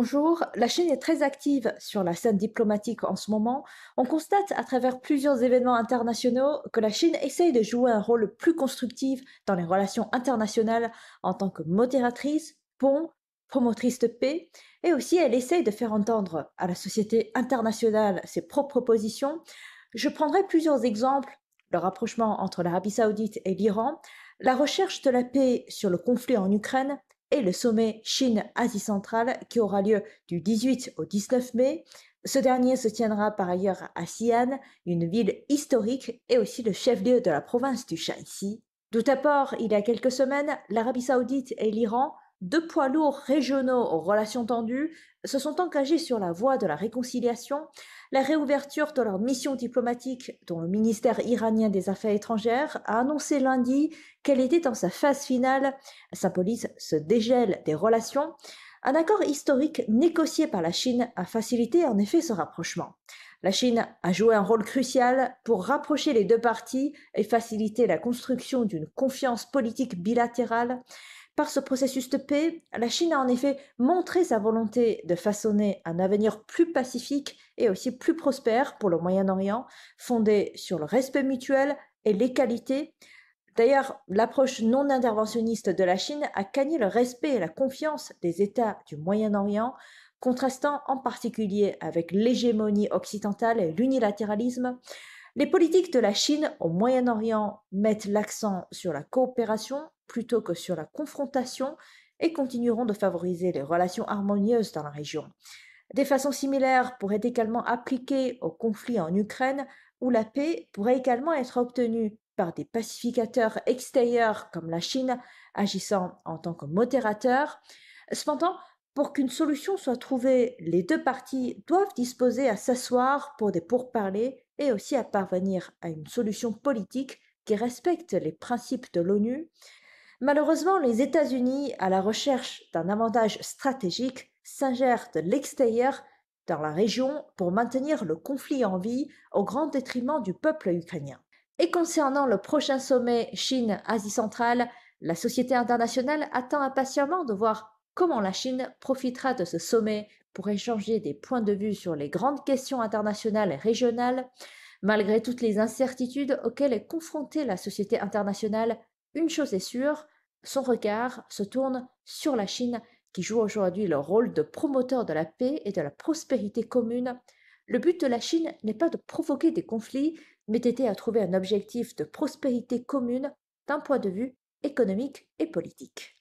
Bonjour, la Chine est très active sur la scène diplomatique en ce moment. On constate à travers plusieurs événements internationaux que la Chine essaye de jouer un rôle plus constructif dans les relations internationales en tant que modératrice, pont, promotrice de paix, et aussi elle essaye de faire entendre à la société internationale ses propres positions. Je prendrai plusieurs exemples, le rapprochement entre l'Arabie saoudite et l'Iran, la recherche de la paix sur le conflit en Ukraine, et le sommet Chine-Asie centrale qui aura lieu du 18 au 19 mai. Ce dernier se tiendra par ailleurs à Xi'an, une ville historique et aussi le chef-lieu de la province du Shaanxi. D'où d'abord, il y a quelques semaines, l'Arabie saoudite et l'Iran deux poids lourds régionaux aux relations tendues se sont engagés sur la voie de la réconciliation, la réouverture de leur mission diplomatique dont le ministère iranien des Affaires étrangères a annoncé lundi qu'elle était en sa phase finale, Sa police se dégèle des relations. Un accord historique négocié par la Chine a facilité en effet ce rapprochement. La Chine a joué un rôle crucial pour rapprocher les deux parties et faciliter la construction d'une confiance politique bilatérale. Par ce processus de paix, la Chine a en effet montré sa volonté de façonner un avenir plus pacifique et aussi plus prospère pour le Moyen-Orient, fondé sur le respect mutuel et l'égalité. D'ailleurs, l'approche non interventionniste de la Chine a gagné le respect et la confiance des États du Moyen-Orient, contrastant en particulier avec l'hégémonie occidentale et l'unilatéralisme. Les politiques de la Chine au Moyen-Orient mettent l'accent sur la coopération plutôt que sur la confrontation et continueront de favoriser les relations harmonieuses dans la région. Des façons similaires pourraient également appliquer au conflit en Ukraine où la paix pourrait également être obtenue par des pacificateurs extérieurs comme la Chine agissant en tant que modérateur. Cependant, pour qu'une solution soit trouvée, les deux parties doivent disposer à s'asseoir pour des pourparlers et aussi à parvenir à une solution politique qui respecte les principes de l'ONU. Malheureusement, les États-Unis, à la recherche d'un avantage stratégique, s'ingèrent de l'extérieur dans la région pour maintenir le conflit en vie au grand détriment du peuple ukrainien. Et concernant le prochain sommet Chine-Asie centrale, la société internationale attend impatiemment de voir comment la Chine profitera de ce sommet pour échanger des points de vue sur les grandes questions internationales et régionales, malgré toutes les incertitudes auxquelles est confrontée la société internationale une chose est sûre, son regard se tourne sur la Chine qui joue aujourd'hui le rôle de promoteur de la paix et de la prospérité commune. Le but de la Chine n'est pas de provoquer des conflits, mais d'aider à trouver un objectif de prospérité commune d'un point de vue économique et politique.